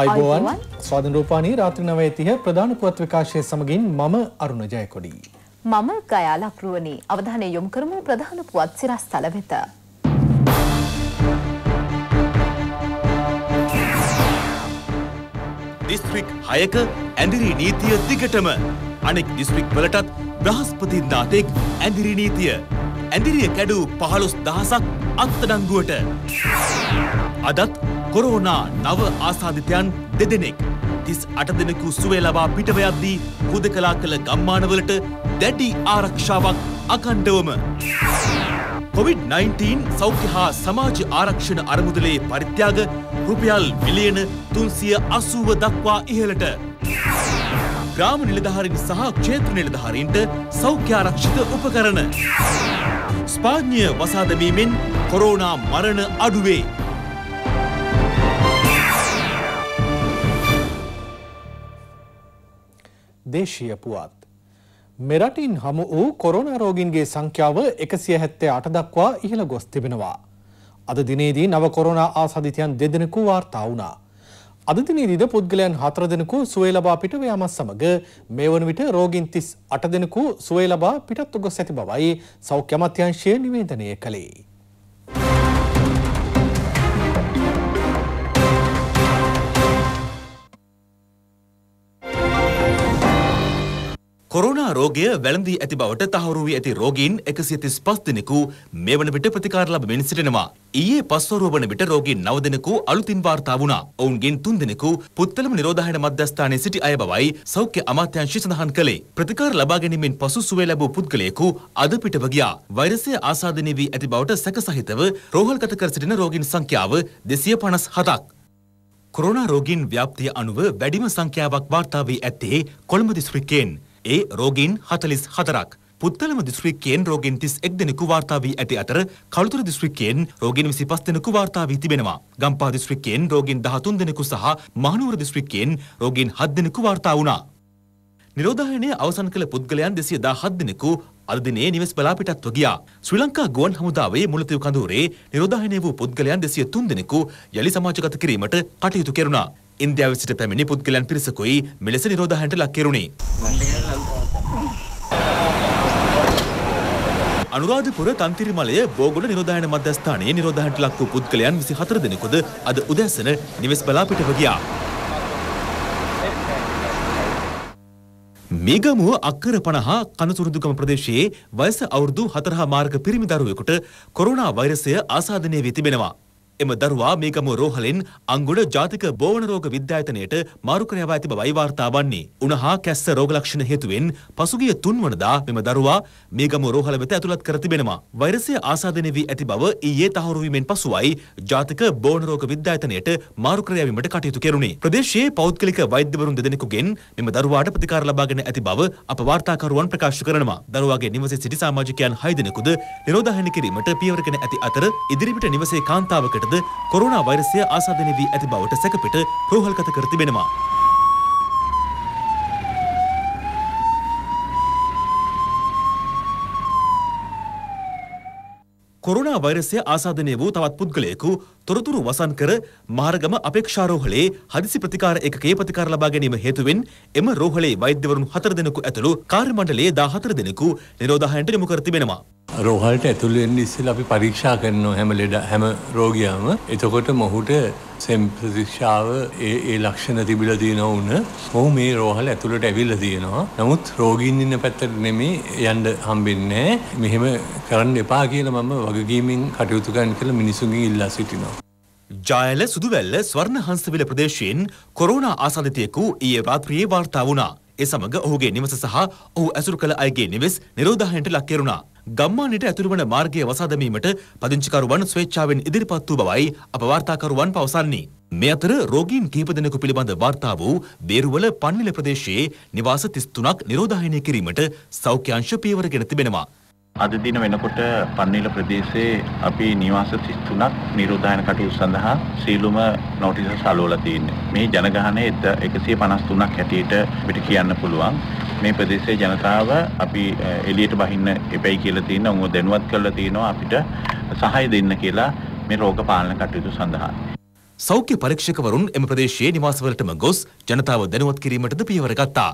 අයිබෝවන් ස්වාධන රූපානී රාත්‍රි නවය තිය ප්‍රධාන පුවත් විකාශය සමගින් මම අරුණ ජයකොඩී. මම ගයාලක්රුවනි අවධානය යොම් කරමු ප්‍රධාන පුවත් සිරස් තල වෙත. දිස්ත්‍රික් හයක ඇඳිරි නීතිය දිගටම අනෙක් දිස්ත්‍රික් වලටත් බ්‍රහස්පතින් දාතෙක් ඇඳිරි නීතිය ඇඳිරිය කැඩූ පහළොස් දහසක් අත්තඩංගුවට අදත් කොරෝනා නව ආසාධිතයන් දෙදෙනෙක් තිස් අට දෙනෙකු සුවේ ලබා පිටවයද්දී හුද කලා කළ ගම්මානවලට දැඩි ආරක්ෂාවක් අකණ්ඩවම. COොVID-19 සෞඛ්‍ය හා සමාජ ආරක්ෂණ අරමුදලේ පරිත්‍යාග රුපියල් මිලියන තුන්සිය අසුව දක්වා ඉහළට. ග්‍රාම නිලධහරින් සහ ක්ෂේත්‍ර නිලධහරින්ට සෞඛ්‍යාරක්ෂිත උපකරන. ස්පාඥය වසාදමීමෙන් කොරෝනා මරණ අඩුවේ. දේශීය පුවත්. මෙරටින් හමු වූ කොරෝනාරෝගින්ගේ සංඛ්‍යාව එකසිය හැත්තේ අට දක්වා ඉහළ ගොස් තිබෙනවා. අද දිනේදී නව කොරෝනා ආසාධිතයන් දෙදෙනෙකු වාර්තා වුණා. අද දිනේදීද පුද්ගලයන් හතර දෙනෙකු සුවය ලබා පිටව යාමත් සමග මේ වන විට රෝගීන් 38 දෙනෙකු සුවය ලබා පිටත්ව ගොස් ඇති බවයි සෞඛ්‍ය අමාත්‍යාංශය නිවේදනය කළේ. කොරෝනා රෝගය වැළඳී ඇති බවට තහවුරු වී ඇති රෝගීන් 135 දෙනෙකු මේ වන විට ප්‍රතිකාර ලබමින් සිටිනවා. ඊයේ පස්වරුව වන විට රෝගීන් 9 දෙනෙකු අලුතින් වාර්තා වුණා. ඔවුන්ගෙන් 3 දෙනෙකු පුත්තලම නිරෝධායන මධ්‍යස්ථානයේ සිටි අය බවයි සෞඛ්‍ය අමාත්‍යාංශය සඳහන් කළේ. ප්‍රතිකාර ලබා ගැනීමෙන් පසු සුවය ලැබූ පුද්ගලයෙකු අද පිටව ගියා. වෛරසය ආසාදනය වී ඇති බවට සැක සහිතව රෝහල්ගත කර සිටින රෝගීන් සංඛ්‍යාව 257ක්. කොරෝනා රෝගීන් ව්‍යාප්තිය අනුව වැඩිම සංඛ්‍යාවක් වාර්තා වී ඇත්තේ කොළඹ දිස්ත්‍රික්කයෙන්. ඒ රෝගීන් 44ක් පුත්තලම දිස්ත්‍රික්කයෙන් රෝගීන් 31 දෙනෙකු වාර්තා වී ඇති අතර කළුතර දිස්ත්‍රික්කයෙන් රෝගීන් 25 දෙනෙකු වාර්තා වී තිබෙනවා. ගම්පහ දිස්ත්‍රික්කයෙන් රෝගීන් 13 දෙනෙකු සහ මහනුවර දිස්ත්‍රික්කයෙන් රෝගීන් 7 දෙනෙකු වාර්තා වුණා. නිරෝධායනය අවසන් කළ පුද්ගලයන් 217 දෙනෙකු අද දිනේ නිවෙස් බලාපිටත්ව ගියා. ශ්‍රී ලංකා ගුවන් හමුදාවේ මුලතිව් කඳවුරේ නිරෝධායනය වූ පුද්ගලයන් 203 දෙනෙකු යලි සමාජගත කිරීමට කටයුතු කෙරුණා. ඉන්දියාවේ සිට පැමිණි පුද්ගලයන් පිරිසකුයි මෙලෙස නිරෝධායනයට ලක් කෙරුණේ. අනුරාධපුර තන්තිරිමලය බෝගොඩ නිරෝධායන මධ්‍යස්ථානයේ නිරෝධායනට ලක් වූ පුද්ගලයන් 24 දෙනෙකුද අද උදැසන නිවෙස් බලාපිටව ගියා. මේගමුව අක්කර 50 කනසුරුදුගම ප්‍රදේශයේ වයස අවුරුදු 4 මාර්ග පිරිමි දරුවෙකුට කොරෝනා වෛරසය ආසාදනය වී තිබෙනවා. එම දරුවා මේගම රෝහලෙන් අංගුණ ජාතික බෝවන රෝග විද්‍යායතනයට මාරු කර යවා ඇති බවයි වාර්තා වන්නේ. උනහා කැස්ස රෝග ලක්ෂණ හේතුවෙන් පසුගිය තුන්වනදා මෙම දරුවා මේගම රෝහල වෙත ඇතුළත් කර තිබෙනවා. වෛරසය ආසාදනය වී ඇති බව ඊයේ තහවුරු වීමෙන් පසුවයි ජාතික බෝවන රෝග විද්‍යායතනයට මාරු කර යැවීමට කටයුතු කෙරුණේ. ප්‍රදේශයේ පෞද්ගලික වෛද්‍යවරුන් දෙදෙනෙකුගෙන් මෙම දරුවාට ප්‍රතිකාර ලබාගෙන ඇති බව අප වාර්තාකරුවන් ප්‍රකාශ කරනවා. දරුවාගේ නිවසේ සිටි සමාජිකයන් 6 දෙනෙකුද නිරෝධායන කිරීමට පියවර ගෙන ඇති අතර ඉදිරිපිට නිවසේ කාන්තාවකට වටද කොරුණා වෛරසය ආසාදනය වී ඇති බවට සැකපිට රෝහල්ගත කර තිබෙනවා. කොරුණා වෛරසය ආසාධනය වූ තවත් පුද්ගලයෙකු තොරතුරු වසන් කර මහරගම අපේක්ෂාරෝහලේ හදිසි ප්‍රතිකාර එකකේ ප්‍රතිකාර ලබා ගැනීම හේතුවෙන් එම රෝහලේ වෛද්‍යවරුන් හතර දෙනෙකු ඇතුළු කාර්ය මණ්ඩලයේ 14 දෙනෙකු නිරෝධායනට යොමු කර තිබෙනවා. රෝහල්ට ඇතුළෙන් ඉස්සෙල් අපි පරීක්ෂා කරනවා හැම ලෙඩ හැම රෝගියාම එතකොට මොහුට සෙම්ප්‍රතික්ෂාව ඒ ලක්ෂණ තිබිල තියෙන වුන ඔහු මේ රෝහල් ඇතුළට ඇවිල්ල තියෙනවා නමුත් රෝගීන් ඉන්න පැත්තට නෙමේ යන්ඩ හම්බෙන්නේ මෙහෙම කරන්න එපා කියලා මම වගකීමෙන් කටයුතුකන් කළ මිනිසුන්ගේ ඉල්ලා සිටිනවා. ජයල සුදුවැල්ල ස්වර්ණහන්සවිල ප්‍රදේශයෙන් කොරුණ ආසධතයකු ඒ රාත්‍රියේ වාර්තා වුණා. ඒ සමග ඔහුගේ නිවස සහ ඔහු ඇසුරු කළ අයගේ නිවෙස් නිරෝධායනට ලක් කෙරුණා. ගම්මානයට ඇතුළුවන මාර්ගය වසා දැමීමට පදිංචිකරුවන් ස්වේච්ඡාවෙන් ඉදිරිපත් වූ බවයි අප වාර්තාකරුවන් පවසන්නේ. මේ අතර රෝගීන් කීප දෙනෙකු පිළිබඳ වාර්තා වූ බේරුවල පන්විල ප්‍රදේශයේ නිවාස 33ක් නිරෝධායනය කිරීමට සෞඛ්‍ය අංශ පියවර ගෙන තිබෙනවා. අද දින වෙනකොට පන්නේල ප්‍රදේශයේ අපි නිවාස 33ක් නිරෝධායන කටයුතු සඳහා සීලුම නොටිසස් අලවලා තියෙන්නේ. මේ ජනගහනය 153ක් හැටියට අපිට කියන්න පුළුවන්. මේ ප්‍රදේශයේ ජනතාව අපි එළියට බහින්න එපයි කියලා තියෙනවා. උන්ව දැනුවත් කරලා තියෙනවා අපිට සහාය දෙන්න කියලා මේ රෝග පාලන කටයුතු සඳහා. සෞඛ්‍ය පරීක්ෂකවරුන් එම ප්‍රදේශයේ නිවාසවලටම ගොස් ජනතාව දැනුවත් කිරීමටද පියවර ගත්තා.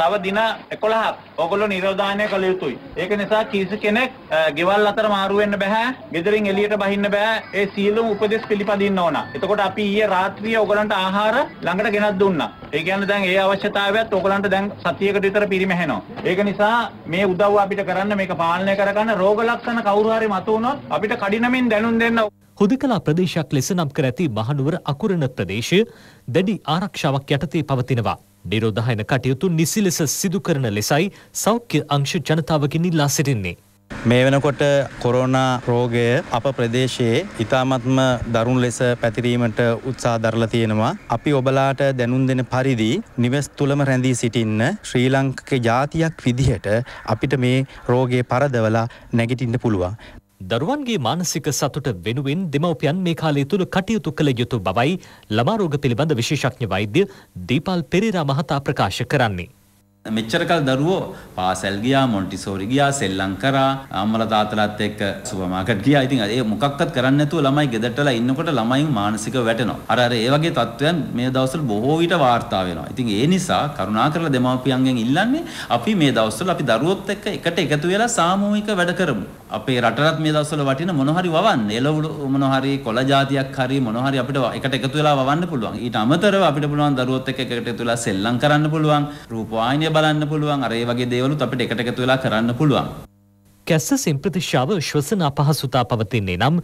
තව දින 11ක් ඕගොල්ලෝ නිරෝධායනය කළ යුතුයි. ඒක නිසා කිසි කෙනෙක් ගෙවල් අතර මාරු වෙන්න බෑ. ගෙදරින් එළියට බහින්න බෑ. ඒ සියලුම උපදෙස් පිළිපදින්න ඕන. එතකොට අපි ඊයේ රාත්‍රියේ ඕගලන්ට ආහාර ළඟට ගෙනත් දුන්නා. ඒ කියන්නේ දැන් ඒ අවශ්‍යතාවයත් ඕගලන්ට දැන් සතියකට විතර පිරිමහැනවා. ඒක නිසා මේ උදව්ව අපිට කරන්න මේක පාලනය කරගන්න රෝග ලක්ෂණ කවුරු හරි මතුවුනොත් අපිට කඩිනමින් දැනුම් දෙන්න හුදකලා ප්‍රදේශයක් ලෙස නම් කර ඇති මහනුවර අකුරණ ප්‍රදේශය දැඩි ආරක්ෂාවක් යටතේ පවතිනවා. නිරෝධායන කටයුතු නිසි ලෙස සිදු කරන ලෙසයි සෞඛ්‍ය අංශ ජනතාවගෙන් ඉල්ලා සිටින්නේ. මේ වෙනකොට කොරෝනා රෝගය අප ප්‍රදේශයේ ඉතාමත්ම දරුණු ලෙස පැතිරීමට උත්සා දරලා තියෙනවා. අපි ඔබලාට දැනුම් දෙන පරිදි නිවෙස් තුළම රැඳී සිටින්න ශ්‍රී ලංකක ජාතියක් විදිහට අපිට මේ රෝගය පරදවලා නැගිටින්න පුළුවන්. දරුවන්ගේ මානසික සතුට වෙනුවෙන් දෙමව්පියන් මේ කාලය තුළ කටයුතු කළ යුතු බවයි ළමා රෝග පිළිබඳ විශේෂඥ වෛද්‍ය දීපල් පෙරේරා මහතා ප්‍රකාශ කරන්නේ. මෙච්චර කල් දරුවෝ පාසල් ගියා මොන්ටිසෝරි ගියා සෙල්ලම් කරා අම්මලා තාත්තලාත් එක්ක සුපර් මාකට් ගියා. ඉතින් ඒ මොකක්වත් කරන්නේ නැතුව ළමයි ගෙදරටලා ඉන්නකොට ළමයින් මානසිකව වැටෙනවා. අර අර ඒ වගේ තත්ත්වයන් මේ දවස්වල බොහෝ විට වාර්තා වෙනවා. ඉතින් ඒ නිසා කරුණාකරලා දෙමාපියන්ගෙන් ඉල්ලන්නේ අපි මේ දවස්වල අපි දරුවොත් එක්ක එකට එකතු වෙලා සාමූහික වැඩ කරමු. අපේ රටටත් මේ දවස්වල වටින මොන හරි වවන්න. එළවලු මොන හරි කොළ జాතියක් හරි මොන හරි අපිට එකට එකතු වෙලා වවන්න පුළුවන්. ඊට අමතරව අපිට පුළුවන් දරුවොත් එක්ක එකට එකතු වෙලා සෙල්ලම් කරන්න පුළුවන්. රූපවාහිනිය බලන්න පුළුවන් අරේ වගේ දේවලුත් අපිට එකට එකතු වෙලා කරන්න පුළුවන්. කැස්ස සම්ප්‍රතිශාව ශ්වසන අපහසුතා පවතින්නේ නම්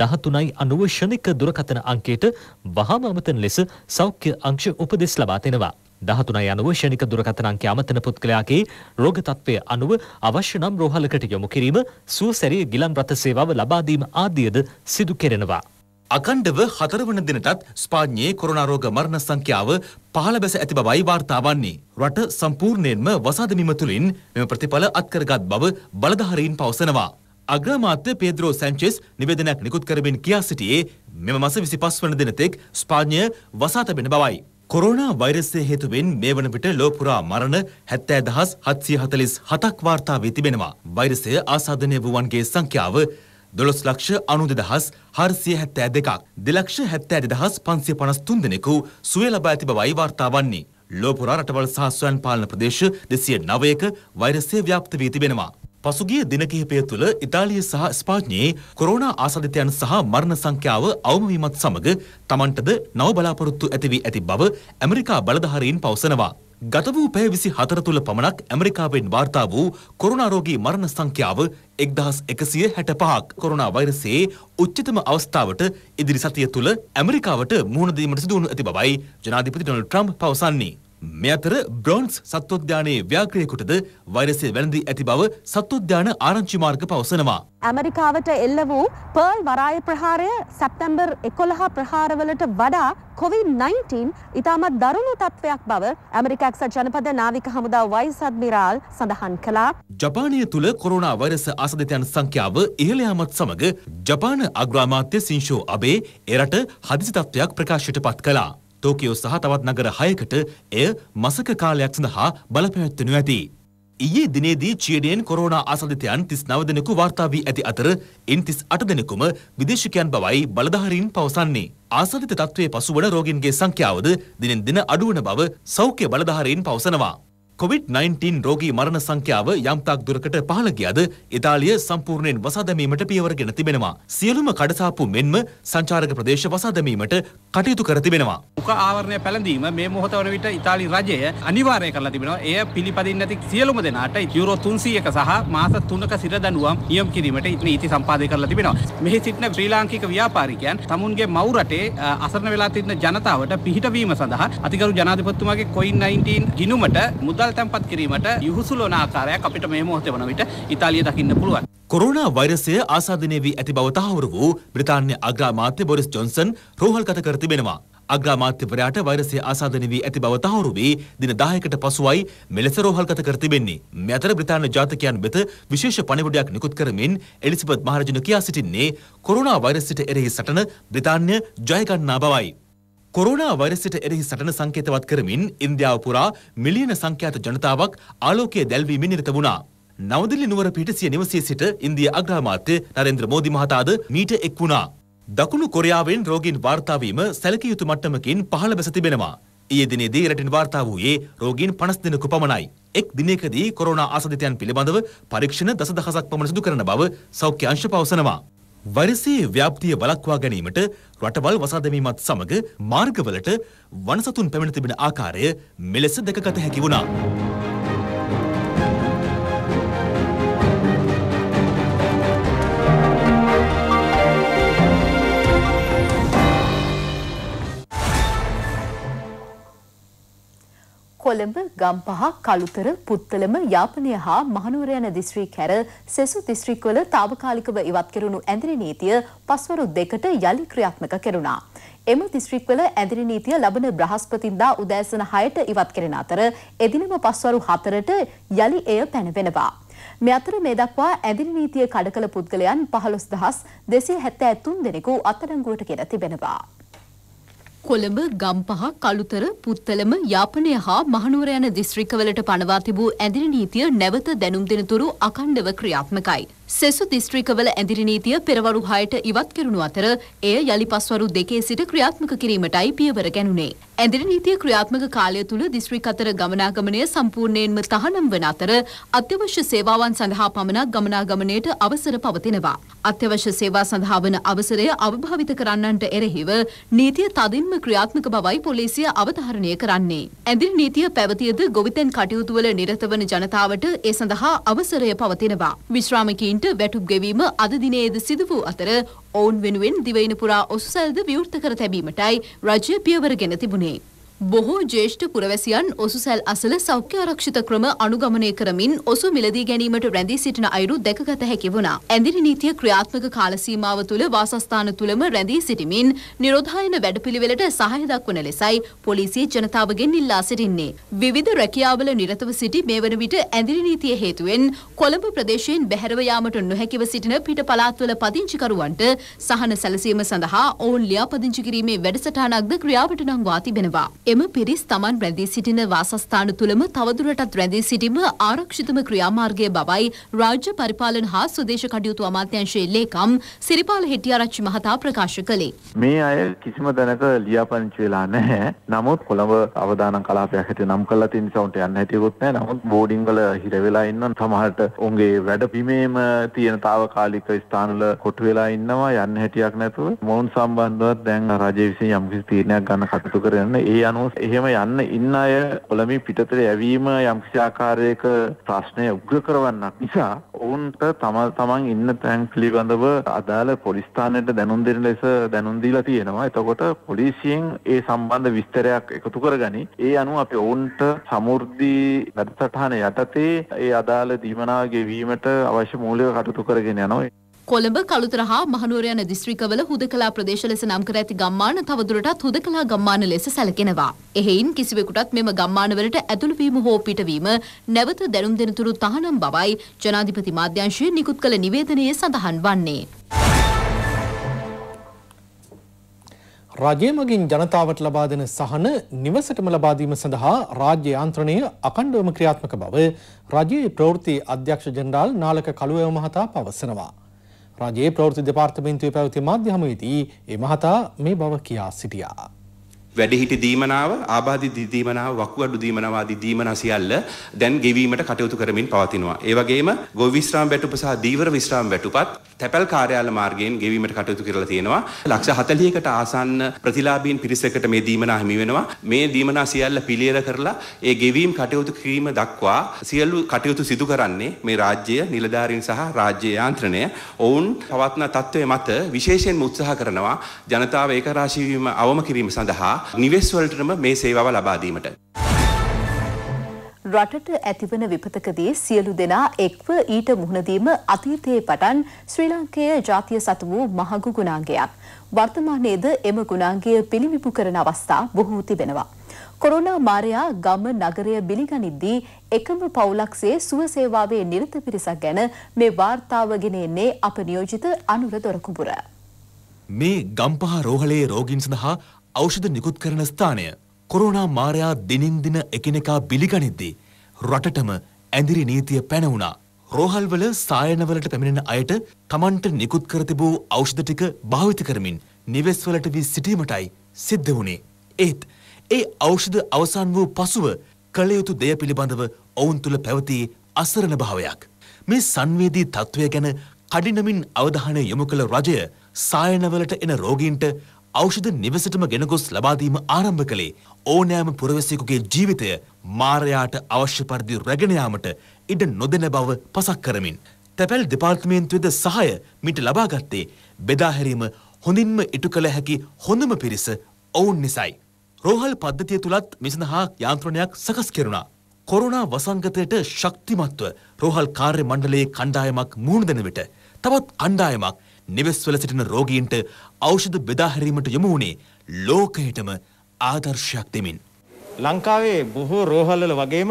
දහතුනයි අනුව ෂණික දුරකථන අංකයට වහාම අමතන ලෙස සෞඛ්‍ය අංශ උපදෙස් ලබා දෙනවා. දහතුනයි අනුව ෂණික දුරකථනංකය අමතන පුද්ගලයාගේ රෝග තත්ත්වය අනුව අවශ්‍ය නම් රෝහලකට යොමු කිරීම සුවසැරී ගිලන් රථ සේවාව ලබා දීම ආදියද සිදු කෙරෙනවා. අකණ්ඩව හතරවන දිනටත් ස්පාඥයේ කොරෝනා රෝග මරණ සංඛ්‍යාව පහළ බැස ඇති බවයි වාර්තා වන්නේ. රට සම්පූර්ණයෙන්ම වසාදමීම තුළින් මෙම ප්‍රතිඵල අත්කරගත් බව බලධාරීන් පවසනවා. අග්‍රමාත්‍ය පේද්‍රෝ සැන්චෙස් නිවේදනයක් නිකුත් කරමින් කියා සිටියේ මෙම මස 25 වන දින තෙක් ස්පාඤ්ඤය වසා තැබෙන බවයි. කොරෝනා වෛරසය හේතුවෙන් මේ වන විට ලෝ පුරා මරණ 70747ක් වාර්තා වී තිබෙනවා. වෛරසය ආසාදනය වූවන්ගේ සංඛ්‍යාව දොළොස් ලක්ෂ අනුද දහස් හර්සිය හැත්තෑ දෙකක් දෙලක්ෂ හැත්තෑ දෙදහස් පන්සිය පනස් තුන් දෙනෙකු සුවය ලබා ඇති බවයි වාර්තා වන්නේ. ලෝපුරා රටවල් සහ සොයන් පාලන ප්‍රදේශ දෙසිය නවයක වෛරසය ව්‍යාප්ත වී තිබෙනවා. පසුගිය දින කිහිපය තුළ ඉතාලිය සහ ස්පාඥයේ කොරෝනා ආසාදිතයන් සහ මරණ සංඛ්‍යාව අවම වීමත් සමග තමන්ටද නව බලාපොරොත්තු ඇති වී ඇති බව ඇමරිකා බලධාරීන් පවසනවා. ගත වූ පැය 24 තුළ පමණක් ඇමරිකාවෙන් වාර්තා වූ කොරෝනා රෝගී මරණ සංඛ්‍යාව 1165ක්. කොරෝනා වෛරසයේ උච්චතම අවස්ථාවට ඉදිරි සතිය තුළ ඇමරිකාවට මුහුණ දීමට සිදු වනු ඇති බවයි ජනාධිපති ඩොනල්ඩ් ට්‍රම්ප් පවසන්නේ. මේ අතර බ්‍රොන්ස් සත්වෝද්‍යානයේ ව්‍යාකරයෙකුටද වෛරසය වැළඳී ඇති බව සත්වෝද්‍යාන ආරංචි මාර්ග පවසනවා. ඇමරිකාවට එල්ල වූ පර්ල් වරාය ප්‍රහාරය සැප්තැම්බර් 11 ප්‍රහාරවලට වඩා COVID-19 ඉතාමත් දරුණු තත්ත්වයක් බව ඇමරිකා එක්සත් ජනපද නාවික හමුදා වයිස් අද්මිරාල් සඳහන් කළා. ජපානය තුල කොරෝනා වෛරස ආසදිතයන් සංඛ්‍යාව ඉහළ යාමත් සමග ජපාන අග්‍රාමාත්‍ය සින්ෂෝ අබේ එරට හදිසි තත්ත්වයක් ප්‍රකාශයට පත් කළා. ටෝකියෝ සහ තවත් නගර හයකට එය මසක කාලයක් සඳහා බලපැවැත්වෙනු ඇති. ඊයේ දිනේදී චීනයෙන් කොරෝනා ආසාදිතයන් 39 දෙනෙකු වාර්තා වී ඇති අතර ඉන් 38 දෙනෙකුම විදේශිකයන් බවයි බලධාරීන් පවසන්නේ. ආසාදිත තත්ත්වයේ පසුවන රෝගීන්ගේ සංඛ්‍යාවද දිනෙන් දින අඩුවන බව සෞඛ්‍ය බලධාරීන් පවසනවා. COVID-19 රෝගී මරණ සංඛ්‍යාව යම්තාක් දුරකට පහළ ගියද ඉතාලිය සම්පූර්ණයෙන් වසා දැමීමට පියවර ගෙන තිබෙනවා. සියලුම කඩසාප්පු මෙන්ම සංචාරක ප්‍රදේශ වසා දැමීමට කටයුතු කර තිබෙනවා. උක ආවරණය පැළඳීම මේ මොහොත වන විට ඉතාලි රජය අනිවාර්ය කරලා තිබෙනවා. එය පිළිපදින්න ඇති සියලුම දෙනාට යුරෝ 300ක සහ මාස 3ක සිර දඬුවම් නියම් කිරීමට නීති සම්පාදනය කරලා තිබෙනවා. මෙහි සිටින ශ්‍රී ලාංකික ව්‍යාපාරිකයන් තමුන්ගේ මව් රටේ අසරණ වෙලා සිටින ජනතාවට පිහිටවීම සඳහා අතිගරු ජනාධිපතිතුමාගේ COVID-19 ගිණුමට මුදල් තැන්පත් කිරීමට යහුසුලන ආකාරයක් අපිට මේ මොහොතේ වන විට ඉතාලිය දකින්න පුළුවන්. කොරෝනා වෛරසය ආසාධනය වී ඇති බව තහවුරු වූ බ්‍රතාන්‍ය අග්‍රාමාත්‍ය බොරිස් ජොන්සන් රෝහල්ගත කර තිබෙනවා. අග්‍රාමාත්‍යවරයාට වෛරසය ආසාධනය වී ඇති බව තහවුරු වී දින 10කට පසුවයි මෙලෙස රෝහල්ගත කර තිබෙන්නේ. මේ අතර බ්‍රිතාන්‍ය ජාතකයන් වෙත විශේෂ පණිවුඩයක් නිකුත් කරමින් එලිසබෙත් මහරජුණ කියා සිටින්නේ කොරෝනා වෛරසයට එරෙහි සටන බ්‍රිතාන්‍ය ජය ගන්නා බවයි. කොරෝනා වෛරසයට එරෙහි සටන සංකේතවත් කරමින් ඉන්දියාව පුරා මිලියන සංඛ්‍යාත ජනතාවක් ආලෝකයේ දැල්වීමෙන් නිරත වුණා. නවදිල්ලි නුවර පිට සිය නිවසේ සිට ඉන්දිය අග්‍රාමාත්‍ය නරේන්ද්‍ර මෝදි මහතාද මීට එක් වුණා. දකුණු කොරියාවෙන් රෝගීන් වාර්තාවීම සැලකිය යුතු මට්ටමකින් පහළ බැස තිබෙනවා. ඊයේ දිනේදී රටින් වාර්තා වූයේ රෝගීන් 50 දෙනෙකු පමණයි. එක් දිනකදී කොරෝනා ආසදිතයන් පිළිබඳව පරීක්ෂණ දසදහසක් පමණ සිදු කරන බව සෞඛ්‍ය අංශ පවසනවා. වෛරසයේ ව්‍යාප්තිය වළක්වා ගැනීමට රටවල් වසා දැමීමත් සමග මාර්ගවලට වනසතුන් පැමිණ තිබෙන ආකාරය මෙලෙස දැකගත හැකි වුණා. කොළඹ, ගම්පහ, කළුතර, පුත්තලම, යාපනය හා මහනුවර යන දිස්ත්‍රික් හැර සෙසු දිස්ත්‍රික්වල తాවකාලිකව ඉවත් කෙරුණු ඇඳිරි නීතිය පස්වරු දෙකට යලි ක්‍රියාත්මක කෙරුණා. එම දිස්ත්‍රික්වල ඇඳිරි නීතිය ලබන බ්‍රහස්පතින්දා උදෑසන 6ට ඉවත් කෙරෙන අතර එදිනම පස්වරු 4ට යලි එය පැනවෙනවා. මේ අතර මේ දක්වා ඇඳිරි නීතිය කඩකල පුද්ගලයන් 15273 දෙනෙකු අත්අඩංගුවට ගෙන තිබෙනවා. කොළඹ ගම්පහ කළුතර පුත්තලම යාපනය හා මහනුවර යන දිස්ත්‍රික්කවලට පනවා තිබූ ඇදිරි නීතිය නැවත දැනුම් දෙනතුරු අකණ්ඩව ක්‍රියාත්මකයි. සෙසු දිස්ත්‍රිකවල ඇඳිරි නීතිය පෙරවරු 6ට ඉවත් කෙරුණු අතර එය යලි පස්වරු දෙකේ සිට ක්‍රියාත්මක කිරීමටයි පියවර ගැනුණේ. ඇඳිරි නීතිය ක්‍රියාත්මක කාලය තුල දිස්ත්‍රික් අතර ගමනාගමනය සම්පූර්ණයෙන්ම තහනම් වන අතර අත්‍යවශ්‍ය සේවාවන් සඳහා පමණක් ගමනාගමනයට අවසර පවතිනවා. අත්‍යවශ්‍ය සේවා සඳහා වන අවසරය අවභාවිත කරන්නන්ට එරෙහිව නීතිය තදින්ම ක්‍රියාත්මක බවයි පොලිසිය අවධාරණය කරන්නේ. ඇඳිරි නීතිය පැවතියද ගොවිතැන් කටයුතුවල නිරත වන ජනතාවට ඒ සඳහා අවසරය පවතිනවා. විශ්‍රාමිකීන් ඔවුන්ට වැටුප් ගෙවීම අද දිනයේද සිදු වූ අතර ඔවුන් වෙනුවෙන් දිවයින පුරා ඔසුසැල්ද විවෘත කර තැබීමටයි රජය පියවර ගෙන තිබුණේ. බොහෝ ජේෂ්ඨ පුරවැසියන් ඔසුසැල් අසල සෞඛ්‍ය ආරක්ෂිත ක්‍රම අනුගමනය කරමින් ඔසු මිලදී ගැනීමට රැඳී සිටින අයුරු දැකගත හැකි වුණා. ඇඳිරි නීතිය ක්‍රියාත්මක කාල සීමාව තුළ වාසස්ථාන තුලම රැඳී සිටිමින් නිරෝධායන වැඩපිළිවෙලට සහාය දක්වන ලෙසයි පොලිසිය ජනතාවගෙන් ඉල්ලා සිටින්නේ. විවිධ රැකියාවල නිරතව සිටි මේ වන විට ඇඳිරි නීතිය හේතුවෙන් කොළඹ ප්‍රදේශයෙන් බැහැරව යාමට නොහැකිව සිටින පිට පළාත්වල පදිංචිකරුවන්ට සහන සැලසීම සඳහා ඔවුන් ලියාපදිංචි කිරීමේ වැඩසටහනක්ද ක්‍රියාවට නංවා තිබෙනවා. එම පිරිස් තමන් රැඳී සිටින වාසස්ථාන තුළම තවදුරටත් රැඳී සිටීම ආරක්ෂිතම ක්‍රියාමාර්ගය බවයි රාජ්‍ය පරිපාලන හා සුදේශ කටයුතු අමාත්‍යංශයේ ලේකම් සිරිපාල හෙටිආරච්චි මහතා ප්‍රකාශ කළේ. මේ අය කිසිම දැනක ලියාපදිංචි වෙලා නැහැ. නමුත් කොළඹ අවදානම් කලාපයක් හැටියට නම් කරලා තියෙන නිසාඋන්ට යන්න හැටියකුත් නැහැ. නමුත් බෝඩින් වල හිර වෙලා ඉන්න සමහරට උන්ගේ වැඩ බිමේම තියෙන తాවකාලික ස්ථානවල කොටු වෙලා ඉන්නවා යන්න හැටියක් නැතුව මොවුන් සම්බන්ධවත් දැන් රජය විසින් යම්කිසි තීරණයක් ගන්න කටයුතු කරන ඒ අනුව නමුත් එහෙම යන්න ඉන්න අය ඔලමින් පිටතට යැවීම යම්කිසි ආකාරයක ප්‍රශ්නය උග්‍ර කරවන්නක් නිසා ඔවුන්ට තම තමන් ඉන්න තැන් පිළිබඳව අදාළ පොලිස්ථානයට දැනුම් දෙන ලෙස දැනුම් දීලා තියෙනවා. එතකොට පොලිසියෙන් ඒ සම්බන්ධ විස්තරයක් එකතු කරගනි. ඒ අනුව අපි ඔවුන්ට සමෘද්ධි වැඩසටහන යටතේ ඒ අදාළ දීමනා ගෙවීමට අවශ්‍ය මූලික කටයුතු කරගෙන යනවා. කොළඹ කළුතර හා මහනුවර යන දිස්ත්‍රික්කවල හුදකලා ප්‍රදේශ ලෙස නම් කර ඇති ගම්මාන තවදුරටත් හුදකලා ගම්මාන ලෙස සැලකෙනවා. එහෙයින් කිසිවෙකුටත් මෙම ගම්මානවලට ඇතුළු වීම හෝ පිටවීම නැවත දැනුම් දෙනතුරු තහනම් බවයි ජනාධිපති මාධ්‍යංශය නිකුත් කළ නිවේදනයේ සඳහන් වන්නේ. රජය මගින් ජනතාවට ලබා දෙන සහන නිවසටම ලබා දීම සඳහා රාජ්‍ය යාන්ත්‍රණය අඛණ්ඩවම ක්‍රියාත්මක බව රජයේ ප්‍රවෘත්ති අධ්‍යක්ෂ ජෙනරාල් නාලක කළුවේව මහතා පවසනවා. රජයේ ප්‍රවෘති දෙපාර්තමෙන්න්තුවේ පැවති මධ්‍යහමේදී ඒ මහතා මේ බව කියා සිටියා. වැඩහිටි දීමනාව ආබාධි දීමනාව වකුගඩු දීමනාව ආදී දීමනා සියල්ල දැන් ගෙවීමට කටයුතු කරමින් පවතිනවා. ඒ වගේම ගොවි විශ්‍රාම වැටුප සහ දීවර විශ්‍රාම වැටුපත් තැපැල් කාර්යාල මාර්ගයෙන් ගෙවීමට කටයුතු කරලා තියෙනවා. ලක්ෂ 40කට ආසන්න ප්‍රතිලාභීන් පිරිසකට මේ දීමනා හිමි වෙනවා. මේ දීමනා සියල්ල පිළියෙල කරලා ඒ ගෙවීම් කටයුතු කිරීම දක්වා සියලු කටයුතු සිදු කරන්නේ මේ රාජ්‍ය නිලධාරීන් සහ රාජ්‍ය යාන්ත්‍රණය. ඔවුන් පවත්න තත්ත්වය මත විශේෂයෙන් උත්සාහ කරනවා ජනතාව ඒකරාශී වීම අවම කිරීම සඳහා නිවෙස්වලටම මේ සේවාව ලබාදීමට. රටට ඇතිවන විපතකදී සියලු දෙනා එක්ව ඊට මුහුණදීම අතීතයේ පටන් ශ්‍රී ලංකයේ ජාතිය සතු වූ මහඟු ගුණාංගයක්. වර්තමානයේද එම ගුණාංගය පිළිමිපු කරන අවස්ථා බොහෝ තිබෙනවා. කොරුණා මාරයා ගම නගරය බිලිගනිද්දී එකම පවුලක්සේ සුවසේවාවේ නිරත පිරිසක් ගැන මේ වාර්තාව ගෙනෙන්නේ අප නියෝජිත අනුර දොරකුඹුර. මේ ගම්පහ රෝහලේ රෝගීන් සඳහා ඖෂධ නිකුත් කරන ස්ථානය කොරෝනා මාරයා දිනින් දින එකිනෙකා බිලිගනිද්දී රටටම ඇඳිරි නීතිය පැනවුණා. රෝහල්වල සායනවලට පැමිණෙන අයට තමන්ට නිකුත් කර තිබූ ඖෂධ ටික භාවිත කරමින් නිවෙස්වලට වී සිටීමටයි සිද්ධ වුණේ. ඒත් ඒ ඖෂධ අවසන් වූ පසුව කළ යුතු දෙය පිළිබඳව ඔවුන් තුළ පැවති අසරණ භාවයක්. මේ සංවේදී තත්ත්වය ගැන කඩිනමින් අවධානය යොමු කළ රජය සායනවලට එන රෝගීන්ට ඖෂධ නිවසටම ගෙනගොස් ලබාදීම ආරම්භ කළේ ඕනෑම පුරවැසියෙකුගේ ජීවිතය මාරයාට අවශ්‍ය පරිදි රැගෙන යාමට ඉඩ නොදෙන බව පසක් කරමින් තැපැල් දෙපාර්තමේන්තුවේද සහාය මිට ලබාගත්තේ බෙදා හැරීම හොඳින්ම ඉටු කළ හැකි හොඳම පිරිස ඔවුන් නිසයි. රෝහල් පද්ධතිය තුලත් විසඳහා යාන්ත්‍රණයක් සකස් කෙරුණා. කොරෝනා වසංගතයට ශක්තිමත්ව රෝහල් කාර්ය මණ්ඩලයේ කණ්ඩායමක් මුහුණ දෙන විට තවත් කණ්ඩායමක් නිවෙස්වල සිටින රෝගීන්ට ඖෂධ බෙදාහැරීමට යොමු වුණේ ලෝකයටම ආදර්ශයක් දෙමින්. ලංකාවේ බොහෝ රෝහල්වල වගේම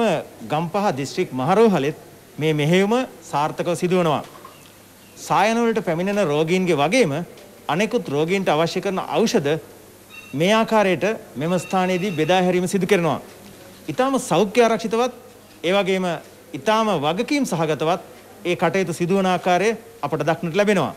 ගම්පහ දිස්ත්‍රික් මහරෝහලෙත් මේ මෙහෙයුම සාර්ථකව සිදුවනවා. සායනවලට පැමිණෙන රෝගීන්ගේ වගේම අනෙකුත් රෝගීන්ට අවශ්‍ය කරන ඖෂධ මේ ආකාරයට මෙම ස්ථානයේදී බෙදා හැරීම සිදු කරනවා. ඊටාම සෞඛ්‍ය ආරක්ෂිතවත් ඒ වගේම ඊටාම වගකීම් සහගතවත් ඒ කටයුතු සිදුවන ආකාරය අපට දක්නට ලැබෙනවා.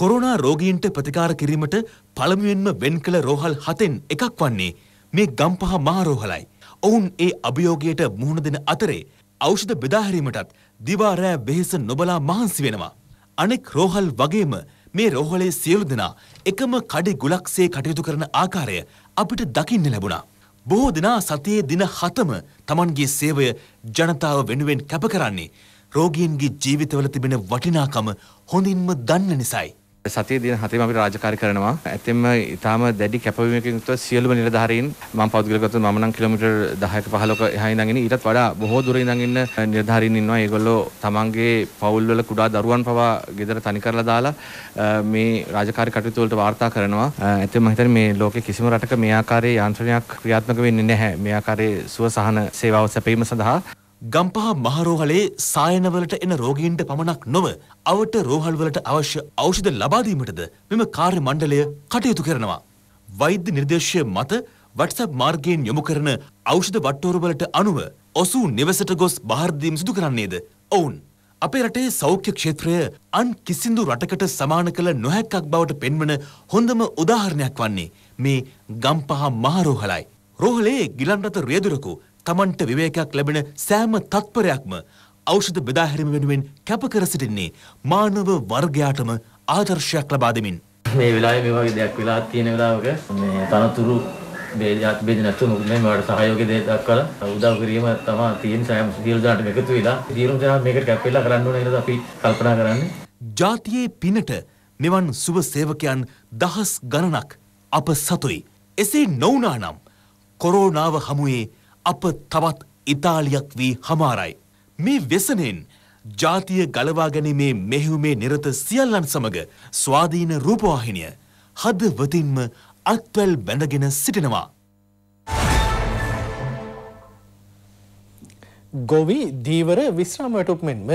කොරෝනා රෝගීන්ට ප්‍රතිකාර කිරීමට පළමුවෙන්ම වෙන් කළ රෝහල් හතෙන් එකක් වන්නේ මේ ගම්පහ මහරෝහලයි. ඔවුන් ඒ අභියෝගයට මුහුණ දෙන අතරේ ඖෂධ බෙදාහැරීමටත් දිවාරෑ වෙහෙස නොබලා මහන්සි වෙනවා. අනෙක් රෝහල් වගේම මේ රෝහලේ සියලු දෙනා එකම කඩි ගුලක්සේ කටයුතු කරන ආකාරය අපිට දකින්න ලැබුණා. බොහෝ දෙනා සතියේ දින හතම තමන්ගේ සේවය ජනතාව වෙනුවෙන් කැප කරන්නේ රෝගීන්ගේ ජීවිතවල තිබෙන වටිනාකම හොඳින්ම දන්න නිසයි. සතිය දින හතේම අපිට රාජකාරී කරනවා. ඇත්තෙන්ම ඊටාම දැඩි කැපවීමකින් යුක්තව සියලුම නිලධාරීන් මම පෞද්ගලිකව ගත්තොත් මම නම් කිලෝමීටර් 10ක 15ක එහා ඉඳන් ඉන්නේ. ඊටත් වඩා බොහෝ දුර ඉඳන් ඉන්න නිලධාරීන් ඉන්නවා. ඒගොල්ලෝ තමන්ගේ පවුල් වල කුඩා දරුවන් පවා ගෙදර තනි කරලා දාලා මේ රාජකාරී කටයුතු වලට වාර්තා කරනවා. ඇත්තෙන්ම හිතන්නේ මේ ලෝකේ කිසිම රටක මේ ආකාරයේ යාන්ත්‍රණයක් ක්‍රියාත්මක වෙන්නේ නැහැ. මේ ආකාරයේ සුවසහන සේවාව සැපයීම සඳහා ගම්පහ මහරෝහලේ සායනවලට එන රෝගීන්ට පමණක් නොව අවට රෝහල්වලට අවශ්‍ය ඖෂධ ලබා දීමටද මෙම කාර්ය මණ්ඩලය කටයුතු කරනවා. වෛද්‍ය නිර්දේශය මත WhatsApp මාර්ගයෙන් යොමු කරන ඖෂධ වට්ටෝරුවලට අනුව ඔසූ නිවසට ගොස් බාහිර දීම සිදු කරන්නේද ඔවුන්. අපේ රටේ සෞඛ්‍ය ක්ෂේත්‍රය අන් කිසිදු රටකට සමාන කළ නොහැක්කක් බවට පෙන්වන හොඳම උදාහරණයක් වන්නේ මේ ගම්පහ මහරෝහලයි. රෝහලේ ගිලන්රත රියදුරකු තමන්ට විවේකයක් ලැබෙන සෑම තත්පරයක්ම ඖෂධ බෙදා හැරීම වෙනුවෙන් කැප කර සිටින්නේ මානව වර්ගයාටම ආදර්ශයක් ලබා දෙමින්. මේ වෙලාවේ මේ වගේ දෙයක් වෙලා තියෙන වෙලාවක මේ තනතුරු බේජාත් බෙද නැතුව මේ මේවට සහයෝගය දෙයක් දක්වලා උදව් කිරීම තමයි තියෙන සෑම සියලු දෙනාටම එකතු වෙලා සියලු දෙනා මේකට කැප වෙලා කරන්න ඕන කියලා අපි කල්පනා කරන්නේ. ජාතියේ පිනට මෙවන් සුබ සේවකයන් දහස් ගණනක් අප සතුයි. එසේ නොවුනා නම් කොරෝනාව හමුවේ අප තවත් ඉතාලියක් වී හමාරයි. මේ වෙසනෙන් ජාතිය ගලවා ගැනීමේ මෙහෙයුමේ නිරත සියල්ලන් සමග ස්වාධීන රූපවාහිනිය හදවතින්ම අත්වැල් බැඳගෙන සිටිනවා. ගොවි දීවර විශ්‍රාමයටුක් මෙන්ම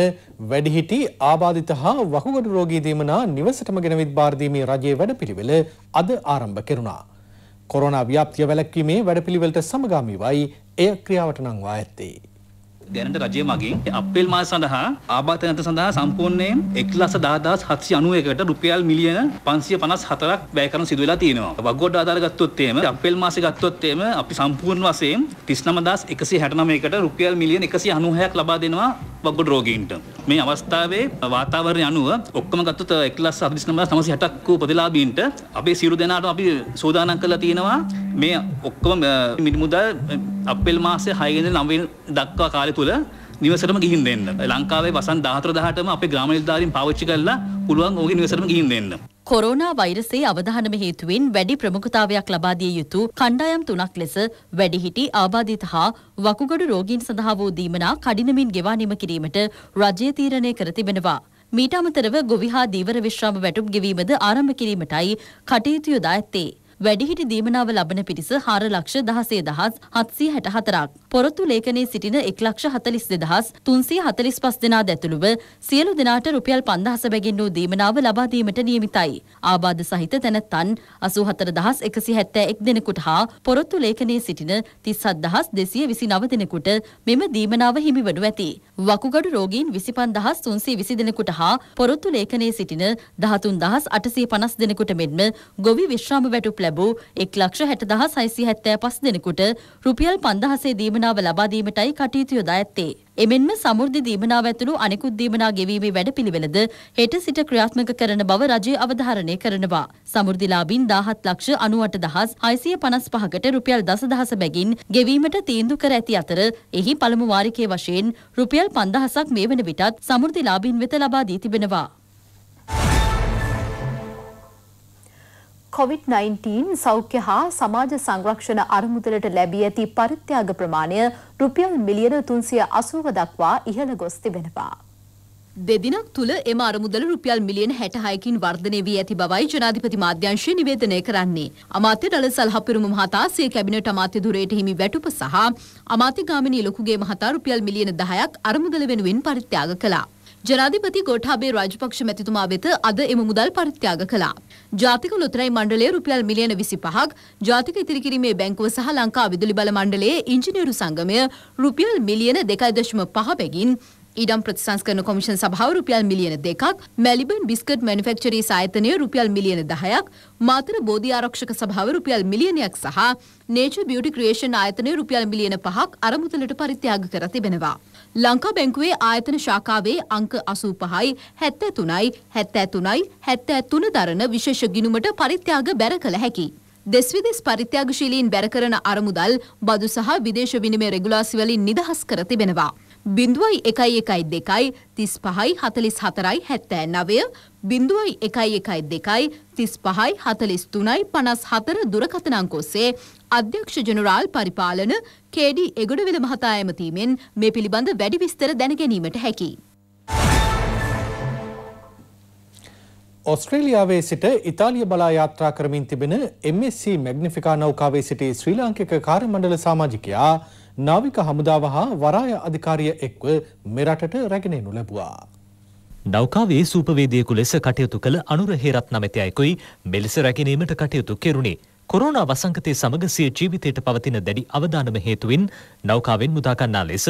වැඩිහිටි ආබාධිත හා වකුගඩු රෝගී දීමනා නිවසටම ගෙනවිත් භාරදීමේ රජයේ වැඩපිළිවෙල අද ආරම්භ කෙරුණා. කොරෝනා ව්‍යාප්තිය වැළැක්වීමේ වැඩපිළිවෙලට සමගාමීවයි එය ක්‍රියාවට නංවා ඇත්තේ. දැනට රජය මගින් අපේල් මා සඳහා ආබාත නැත සඳහා සම්පූර්ණයෙන් එක්ලස දාදස් හත්සි අනුවකට රුපියල් මිලියන පන්සිය පනස් හතරක් වැෑකරන සිදුවෙලා තියෙනවා වගොඩ ආධාර ගත්තොත්තේම අපේල් මාස ගත්තොත්තේම අපි සම්පූර්ණ වසයෙන් තිස්නමදස් එකසි හැටනමයකට රුපියල් මිලියන එකසි අනුහයක් ලබා දෙනවා වක්ගොඩ රෝගීන්ට. මේ අවස්ථාවේ වාතාවරණය අනුව ඔක්කොම ගත්තොත් 1,79,960ක් වූ ප්‍රතිලාභීන්ට අපේ සියලු දෙනාටම අපි සෝදානම් කරලා තියෙනවා මේ ඔක්කොම මිනිමුදල් අප්‍රේල් මාසේ 6 වෙනිදා 9 වෙනිදා දක්වා කාලය තුල නිවසටම ගිහින් දෙන්න. ලංකාවේ වසන් 14 18ම අපේ ග්‍රාම නිලධාරීන් පාවිච්චි කරලා පුළුවන් ඕගේ නිවසටම ගිහින් දෙන්න. කොරෝනා වෛරසේ අවධානම හේතුවෙන් වැඩි ප්‍රමුඛතාවයක් ලබා දිය යුතු කණ්ඩායම් තුනක් ලෙස වැඩිහිටි ආබාධිත හා වකුගඩු රෝගීන් සඳහා වූ දීමනා කඩිනමින් ගෙවා නිම කිරීමට රජය තීරණය කර තිබෙනවා. මීට අමතරව ගොවිහා දීවර විශ්‍රාම වැටුම් ගෙවීමද ආරම්භ කිරීමටයි කටයුතු යොදා ඇත්තේ. වැඩිහිටි දීමනාව ලබන පිරිස 4 ලක්ෂ 16 දහස් 764ක්. පොරොත්තු ලේඛනයේ සිටින 142345 දෙනා ඇතුළුව සියලු දෙනාට රුපියල් 5000 බැගින් වූ දීමනාව ලබා දීමට නියමිතයි. ආබාධ සහිත තැනැත්තන් 84171 දෙනෙකුට හා පොරොත්තු ලේඛනයේ සිටින 37229 දෙනෙකුට මෙම දීමනාව හිමිවනු ඇති. වකුගඩු රෝගීන් 25320 දෙනෙකුට හා පොරොත්තු ලේඛනයේ සිටින 13850 දෙනෙකුට මෙන්ම ගොවි විශ්‍රාම වැටුප් ලැබූ 160675 දෙනෙකුට රුපියල් 5000 දීම දීමනාව ලබා දීමටයි කටයුතු යොදා ඇත්තේ. එමෙන්ම සමෘද්ධි දීමනාව ඇතුළු අනෙකුත් දීමනා ගෙවීමේ වැඩපිළිවෙලද හෙට සිට ක්‍රියාත්මක කරන බව රජය අවධාරණය කරනවා. සමෘද්ධිලාභින් 17 ලක්ෂ 98655කට රුපියල් දසදහස බැගින් ගෙවීමට තීන්දු කර ඇති අතර එහි පළමු වාරිකයේ වශයෙන් රුපියල් 5000ක් මේ වන විටත් සමෘද්ධිලාභින් වෙත ලබා දී තිබෙනවා. COVID-19 සෞඛ්‍ය හා සමාජ සංරක්ෂණ අරමුදලට ලැබී ඇති පරිත්‍යාග ප්‍රමාණය රුපියල් මිලියන 380 දක්වා ඉහළ ගොස් තිබෙනවා. දෙදිනක් තුළ එම අරමුදල රුපියල් මිලියන 66කින් වර්ධනය වී ඇති බවයි ජනාධිපති මාධ්‍යංශය නිවේදනය කරන්නේ. අමාත්‍ය ඩල සල්හපිරුම මහතා සිය කැබිනට් අමාත්‍ය ධුරයට හිමි වැටුප සහ අමාත්‍ය ගාමිණී ලොකුගේ මහතා රුපියල් මිලියන 10ක් අරමුදල වෙනුවෙන් පරිත්‍යාග කළා. ජනාධිපති ගෝඨාභය රාජපක්ෂ මැතිතුමා වෙත අද එම මුදල් පරිත්‍යාග කළා. ජාතික ලොතරැයි මණ්ඩලය රුපියල් මිලියන 25ක්, ජාතික ඉතිරි කිරීමේ බැංකුව සහ ලංකා විදුලි බල මණ්ඩලයේ ඉංජිනේරු සංගමය රුපියල් මිලියන 2.5 බැගින් ඊඩම් ප්‍රතිසංස්කරන කොමිෂන් සභාව රුපියල් මිලියන දෙකක් මැලිබන් බිස්කට් මැනුෆැක්චරී සායතනය රුපියල් මිලියන දහයක් මාතර බෝධි ආරක්ෂක සභාව රුපියල් මිලියනයක් සහ නේචර් බියුටි ක්‍රියේෂන් ආයතනය රුපියල් මිලියන පහක් අරමුදලට පරිත්‍යාග කර තිබෙනවා. ලංකා බැංකුවේ ආයතන ශාකාවේ අංක 85යි 73යි 73යි 73 දරන විශේෂ ගිණුමට පරිත්‍යාග බැර කළ හැකියි. දෙස්විදෙස් පරිත්‍යාගශීලීන් බැරකරන අරමුදල් බදු සහ විදේශ විනිමය රෙගුලාසි වලින් නිදහස් කර තිබෙනවා. බිඳුවයි එකයි එකයි දෙකයි තිස් පහයි හතලිස් හතරයි හැත්තෑ නවය බිඳුවයි එකයි එකයි දෙකයි තිස් පහයි හතලිස් තුනයි පනස් හතර දුරකතනංකොස්සේ අධ්‍යක්ෂ ජනරාල් පරිපාලන කේඩි එගොඩවෙල මහතා ඇමතීමෙන් මේ පිළිබඳ වැඩි විස්තර දැනගැනීමට හැකි. ඔස්ට්‍රේලියාවේ සිට ඉතාලිය බලා යාත්‍රා කරමින් තිබෙන MSC මැග්නිෆිකා නෞකාවේ සිටි ශ්‍රී ලාංකික කාර්මණ්ඩල සාමාජිකයා නාවික හමුදාව හා වරාය අධිකාරිය එක්ව මෙරටට රැගෙනෙනු ලැබවා. නෞකාවේ සූපවේදයකු ලෙස කටයුතු කළ අනුර හේරත් නමැතියයකුයි මෙලෙස රැගෙනීමට කටයුතු කෙරුණේ. කොරෝනා වසංකතය සමග සිය ජීවිතයට පවතින දැඩි අවධානම හේතුවෙන් නෞකාවෙන් මුදාකන්නා ලෙස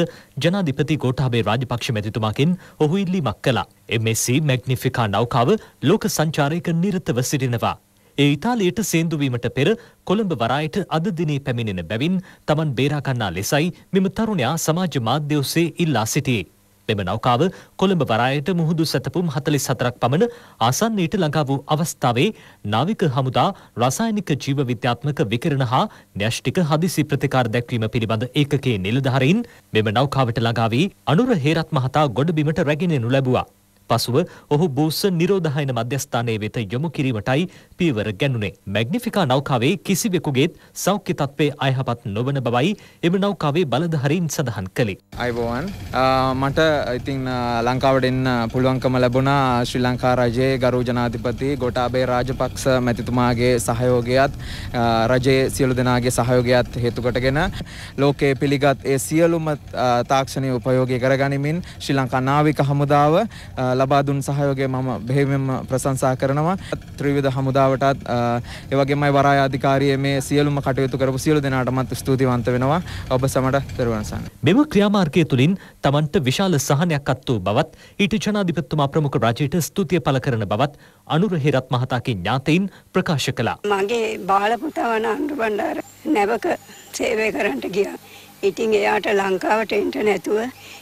ජනාධිපති ගෝඨාභය රාජපක්ෂ මැතිතුමාකින් ඔහු ඉල්ලීමක් කළා. MSC මැග්නිෆිකා නෞකාව ලෝක සංචාරයක නිරතව සිටිනවා. ඒ ඉතාලියට සේන්දුවීමට පෙර කොළඹ වරායට අද දිනේ පැමිණෙන බැවින් තමන් බේරාගන්නා ලෙසයි මෙම තරුණයා සමාජ මාධ්‍ය ඔස්සේ ඉල්ලා සිටියේ. මෙම නෞකාව කොළඹ වරායට මුහුදු සැතපුම් හතලිස් හතරක් පමණ ආසන්නයට ළඟා වූ අවස්ථාවේ නාවික හමුදා රසායනික ජීව විද්‍යාත්මක විකරණ හා න්‍යෂ්ටික හදිසි ප්‍රතිකාර දැක්වීම පිළිබඳ ඒකකයේ නිලධහරින් මෙම නෞකාවට ළඟාවී අනුර හේරත් මහතා ගොඩබිමට රැගෙනෙනු ලැබවා. පසුව ඔහු බූස්ස නිරෝධහයන මධ්‍යස්ථානය වෙත යොමු කිරීමටයි පීවර ගැනුනේ. මැග්නිෆිකා නෞකාවේ කිසිවෙකුගේත් සෞඛ්‍ය තත්ත්වය අයහපත් නොවන බවයි එම නෞකාවේ බලධහරින් සඳහන් කළේ. අයිබෝවන් uh, මට ඉතින් uh, ලංකාවට එන්න පුළුවන්කම ලැබුණා ශ්‍රී ලංකා රජයේ ගරු ජනාධිපති ගොටාබේ රාජපක්ෂ මැතිතුමාගේ සහයෝගයත් uh, රජයේ සියලු දෙනාගේ සහයෝගයත් හේතුකටගෙන ලෝකයේ පිළිගත් ඒ සියලුම තාක්ෂණය උපයෝගය කරගනිමින් ශ්‍රී ලංකා නාවික හමුදාව ලබා දුන් සහයෝගය මම බෙහෙවින්ම ප්‍රශංසා කරනවා. ත්‍රිවිධ හමුදාවටත් ඒ වගේමයි වරාය අධිකාරියේ මේ සියලුම කටයුතු කරපු සියලු දෙනාටමත් ස්තුතිවන්ත වෙනවා. ඔබ සමට දරුවන් සන්න. මෙම ක්‍රියාමාර්ගය තුලින් Tamanට විශාල සහනයක් අත් වූ බවත් ඊට ජනාධිපතිතුමා ප්‍රමුඛ රජයට ස්තුතිය පළ කරන බවත් අනුර හේරත් මහතාගේ ඥාතීන් ප්‍රකාශ කළා. මගේ බාල පුතා වන අනුර බණ්ඩාර නැවක සේවය කරන්නට ගියා. ඉතින් එයාට ලංකාවට එන්න නැතුව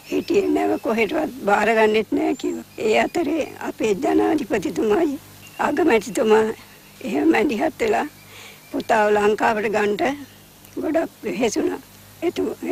හිටියේ නැව කොහෙටවත් බාරගන්නෙත් නෑ කිව්වා. ඒ අතරේ අපේ ජනාධිපතිතුමායි අගමැතිතුමා එහෙම මැදිහත් වෙලා පුතාව ලංකාවට ගන්නට ගොඩක් වෙහෙසුණා.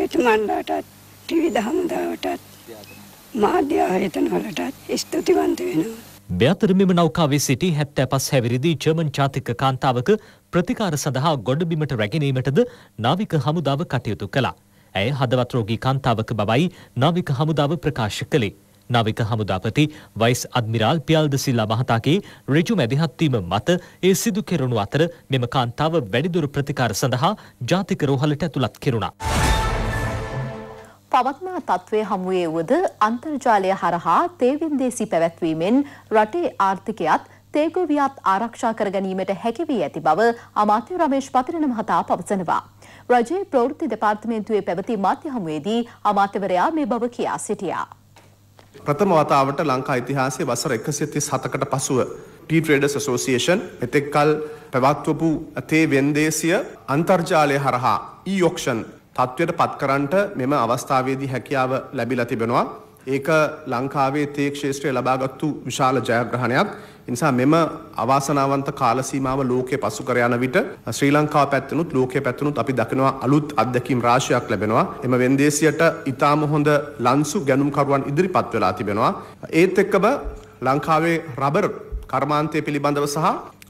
එතුමන්ලාටත් ත්‍රිවිධ හමුදාවටත් මාධ්‍ය ආයතන වලටත් ස්තුතිවන්ත වෙනවා. මෙතර මෙම නෞකාවේ සිටි හැත්තෑ පස් හැවිරිදි ජර්මන් ජාතික කාන්තාවක ප්‍රතිකාර සඳහා ගොඩබිමට රැගෙනීමටද නාවික හමුදාව කටයුතු කළා. ඇය හදවත් රෝගී කාන්තාවක බවයි නාවික හමුදාව ප්‍රකාශ කළේ. නාවික හමුදාපති වයිස් අද්මිරාල් පියල්ද සිල්ලා මහතාගේ ඍජු මැදිහත්වීම මත ඒ සිදු කෙරුණු අතර මෙම කාන්තාව වැඩිදුර ප්‍රතිකාර සඳහා ජාතික රෝහලට ඇතුළත් කෙරුණා. පවත්නා තත්ත්වය හමුවේ වුවද අන්තර්ජාලය හරහා තේවින්දේසි පැවැත්වීමෙන් රටේ ආර්ථිකයත් තේගොවියත් ආරක්ෂා කර ගැනීමට හැකි වී ඇති බව අමාත්‍ය රමේෂ් පතිරණ මහතා පවසනවා. රජයේ ප්‍රවෘත්ති දෙපාර්තමේන්තුවේ පැවති මාධ්‍ය හමුවේදී අමාත්‍යවරයා මේ බව කියා සිටියා. ප්‍රථම වතාවට ලංකා ඉතිහාසයේ වසර 137කට පසුව ටී ට්‍රේඩර්ස් ඇසෝසියේෂන් මෙතෙක්කල් පැවැත්වපු තේ වෙන්දේසිය අන්තර්ජාලය හරහා ඊඔක්ෂන් තත්ත්වයට පත්කරන්ට මෙම අවස්ථාවේදී හැකියාව ලැබිලා තිබෙනවා. ඒක ලංකාවේ තේ ක්ෂේත්‍රය ලබාගත්තු විශාල ජයග්‍රහණයක්. නිසා මෙම අවාසනාවන්ත කාලසීමාව ලෝකයේ පසු කර යන විට ශ්‍රී ලංකාව පැත්තනොත් ලෝකයේ පැත්තනොත් අපි දකිනවා අලුත් අත්දැකීම් රාශියක් ලැබෙනවා. එම වෙන්දේසියට ඊටාම හොඳ ලන්සු ගැනුම්කරුවන් ඉදිරිපත් වෙලා තිබෙනවා. ඒත් එක්කම ලංකාවේ රබර් කර්මාන්තය පිළිබඳව සහ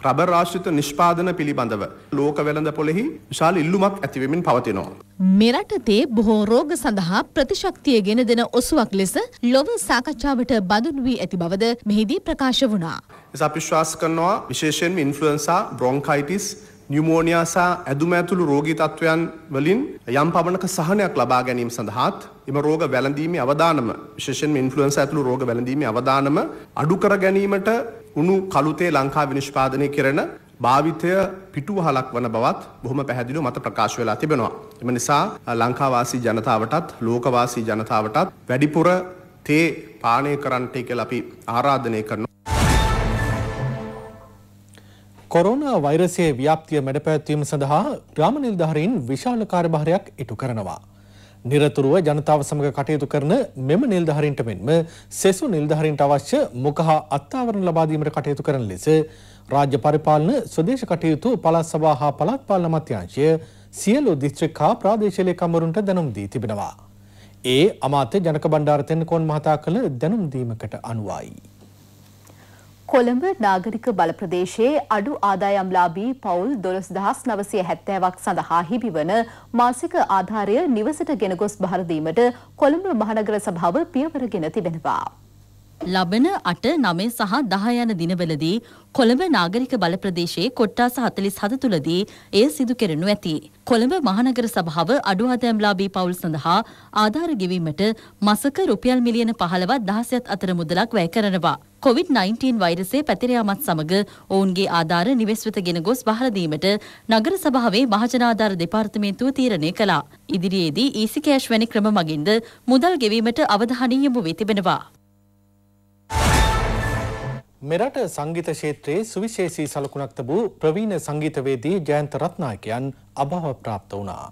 රබර් ආශ්‍රිත නිෂ්පාදන පිළිබඳව ලෝක වෙළඳ පොලෙහි විශාල ඉල්ලුමක් ඇතිවමින් පවතිනවා. මෙරටතේ බොහෝ රෝග සඳහා ප්‍රතිශක්තිය ගෙන දෙන ඔසුවක් ලෙස ලොව සාකච්ඡාවට බඳුන් වී ඇති බවද මෙහිදී ප්‍රකාශ වුණා. නිසා අපි විශ්වාස කරනවා විශේෂයෙන්ම ඉන්ෆ්ලුවෙන්සා බ්‍රොන්කයිටිස් නියුමෝනියා සහ ඇදුම ඇතුළු රෝගී තත්ත්වයන් වලින් යම් පමණක සහනයක් ලබා ගැනීම සඳහාත් එම රෝග වැළඳීමේ අවදානම විශේෂයෙන්ම ඉන්ෆ්ලුවෙන්සා ඇතුළු රෝග වැළඳීමේ අවදානම අඩු කර ගැනීමට උණු කළුතේ ලංකාවේ නිෂ්පාදනය කරන භාවිතය පිටුවහලක් වන බවත් බොහොම පැහැදිලිව මත ප්‍රකාශ වෙලා තිබෙනවා. එම නිසා ලංකාවාසී ජනතාවටත් ලෝකවාසී ජනතාවටත් වැඩිපුර තේ පානය කරන්නට කියලා අපි ආරාධනය කරනවා. කොරෝනා වෛරසයේ ව්‍යාප්තිය මැඩපැවැත්වීම සඳහා ග්‍රාම නිලධාරීන් විශාල කාර්යභාරයක් ඉටු කරනවා. නිරතුරුව ජනතාව සමග කටයුතු කරන මෙම නිලධාරීන්ට මෙන්ම සෙසු නිලධාරීන්ට අවශ්‍ය මුඛ හා අත්ආවරණ ලබා දීමට කටයුතු කරන ලෙස රාජ්‍ය පරිපාලන ස්වදේශ කටයුතු පළාත් සභා හා පළාත් පාලන අමාත්‍යාංශය සියලු දිස්ත්‍රික් හා ප්‍රාදේශීය ලේකම්වරුන්ට දැනුම් දී තිබෙනවා. ඒ අමාත්‍ය ජනක බණ්ඩාර තෙන්නකෝන් මහතා කළ දැනුම් දීමකට අනුවයි. කොළඹ නාගරික බල ප්‍රදේශයේ අඩු ආදායම්ලාභී පවුල් 12970ක් සඳහා හිමිවන මාසික ආධාරය නිවසට ගෙන ගොස් භාර දීමට කොළඹ මහනගර සභාව පියවර ගෙන තිබෙනවා. ලබන අට නමේ සහ දහ යන දිනවලදී කොළඹ නාගරික බල ප්‍රදේශයේ කොට්ටාස හතලිස් හත තුළදී එය සිදු කෙරෙනු ඇති. කොළඹ මහනගර සභාව අඩු අදෑම්ලාබී පවුල් සඳහා ආධාර ගෙවීමට මසක රුපියල් මිලියන පහළවත් දහසයත් අතර මුදලක් වැය කරනවා. COVID-19 වෛරසේ පැතිරයාමත් සමග ඔවුන්ගේ ආධාර නිවෙස්වත ගෙන ගොස් බහලදීමට නගර සභාවේ මහජනාධාර දෙපාර්තමේන්තුව තීරණය කළා. ඉදිරියේදී ඊසිකෑෂ් වැනි ක්‍රම මගින්ද මුදල් ගෙවීමට අවධානය යොමු වී තිබෙනවා. මෙරට සංගීත ක්ෂේත්‍රයේ සුවිශේෂී සලකුණක් තිබූ ප්‍රවීණ සංගීතවේදී ජයන්ත රත්නායකයන් අභාව ප්‍රාප්ත වුණා.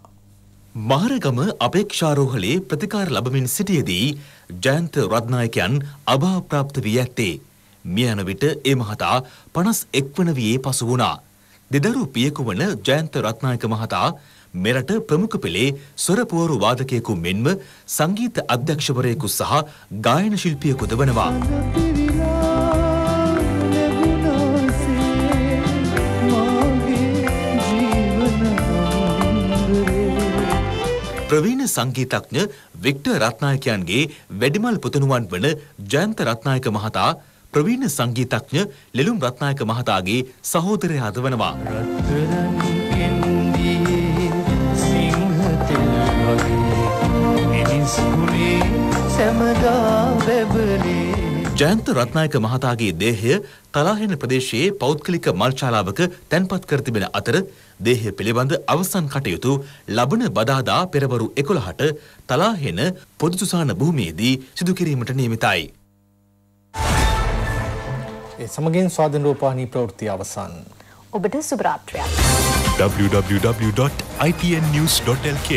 මහරගම අපේක්ෂාරෝහලේ ප්‍රතිකාර ලැබමින් සිටියේදී ජයන්ත රත්නායකයන් අභාව ප්‍රාප්ත වී ඇත්තේ. මිය යන විට ඒ මහතා 51 වන වියේ පසු වුණා. දෙදරු පියකු වන ජයන්ත රත්නායක මහතා මෙරට ප්‍රමුඛ පෙළේ ස්වර පුවරු වාදකයෙකු මෙන්ම සංගීත අධ්‍යක්ෂවරයෙකු සහ ගායන ශිල්පියෙකුද වනවා. ප්‍රවීණ සංගීතඥ වික්ටර් රත්නායකයන්ගේ වැඩිමල් පුතණුවන් වන ජයන්ත රත්නායක මහතා ප්‍රවීණ සංගීතඥ ලෙලුම් රත්නායක මහතාගේ සහෝදරයාද වනවා. සැමදා වැබලේ ජයන්ත රත්නායක මහතාගේ දේහය තලාහෙන ප්‍රදේශයේ පෞද්ගලික මල්ශාලාවක තැන්පත් කර තිබෙන අතර දේහය පිළිබඳ අවසන් කටයුතු ලබන බදාදා පෙරවරු 11ට තලාහෙන පොදුසුසාන භූමියේදී සිදු කිරීමට නියමිතයි. ඒ සමගින් ස්වාධීන රූපවාහිනී ප්‍රවෘත්ති අවසන්. ඔබට සුබ රාත්‍රියක්. www.ipnnews.lk